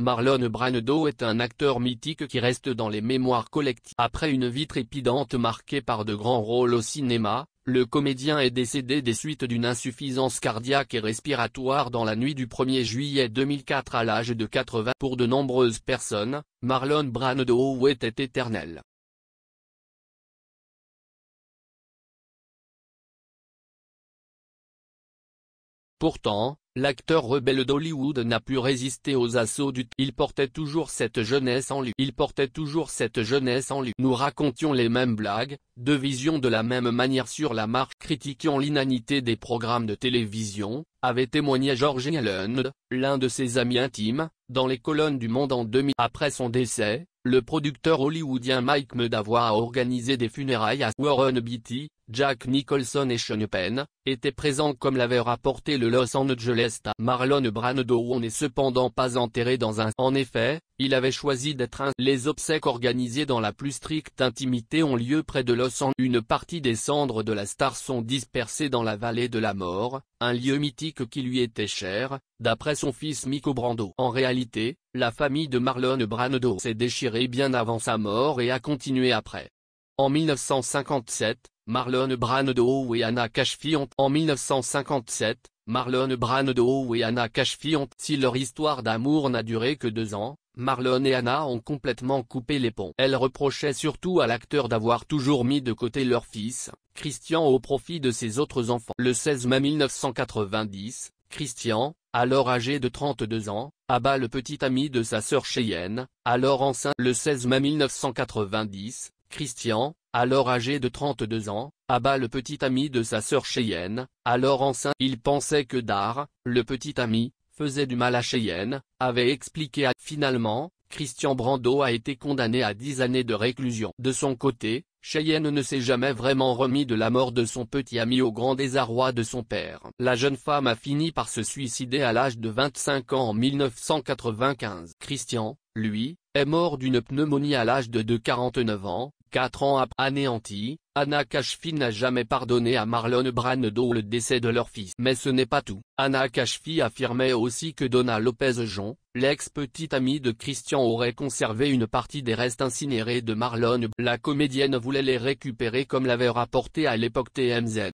Marlon Brando est un acteur mythique qui reste dans les mémoires collectives. Après une vie trépidante marquée par de grands rôles au cinéma, le comédien est décédé des suites d'une insuffisance cardiaque et respiratoire dans la nuit du 1er juillet 2004 à l'âge de 80. Pour de nombreuses personnes, Marlon Brando était éternel. Pourtant, l'acteur rebelle d'Hollywood n'a pu résister aux assauts du Il portait toujours cette jeunesse en lui. Il portait toujours cette jeunesse en lui. Nous racontions les mêmes blagues, deux visions de la même manière sur la marche critiquant l'inanité des programmes de télévision, avait témoigné George Allen, l'un de ses amis intimes, dans les colonnes du Monde en 2000. Après son décès, le producteur hollywoodien Mike Medavoy a organisé des funérailles à Warren Beatty, Jack Nicholson et Sean Penn, étaient présents comme l'avait rapporté le Los Angeles à Marlon Brando on n'est cependant pas enterré dans un... En effet, il avait choisi d'être un... Les obsèques organisées dans la plus stricte intimité ont lieu près de Los Angeles. Une partie des cendres de la star sont dispersées dans la vallée de la mort, un lieu mythique qui lui était cher, d'après son fils Miko Brando. En réalité, la famille de Marlon Brando s'est déchirée bien avant sa mort et a continué après. En 1957, Marlon Brando et Anna Cashfi ont en 1957, Marlon Brando et Anna Cashfi ont si leur histoire d'amour n'a duré que deux ans, Marlon et Anna ont complètement coupé les ponts. Elle reprochait surtout à l'acteur d'avoir toujours mis de côté leur fils, Christian au profit de ses autres enfants. Le 16 mai 1990, Christian, alors âgé de 32 ans, abat le petit ami de sa sœur Cheyenne, alors enceinte le 16 mai 1990, Christian, alors âgé de 32 ans, abat le petit ami de sa sœur Cheyenne, alors enceinte. Il pensait que Dar, le petit ami, faisait du mal à Cheyenne, avait expliqué à... Finalement, Christian Brando a été condamné à 10 années de réclusion. De son côté, Cheyenne ne s'est jamais vraiment remis de la mort de son petit ami au grand désarroi de son père. La jeune femme a fini par se suicider à l'âge de 25 ans en 1995. Christian, lui, est mort d'une pneumonie à l'âge de 49 ans, Quatre ans après anéanti, Anna Kashfi n'a jamais pardonné à Marlon Brando le décès de leur fils. Mais ce n'est pas tout. Anna Kashfi affirmait aussi que Donna Lopez-Jean, l'ex-petite amie de Christian aurait conservé une partie des restes incinérés de Marlon. La comédienne voulait les récupérer comme l'avait rapporté à l'époque TMZ.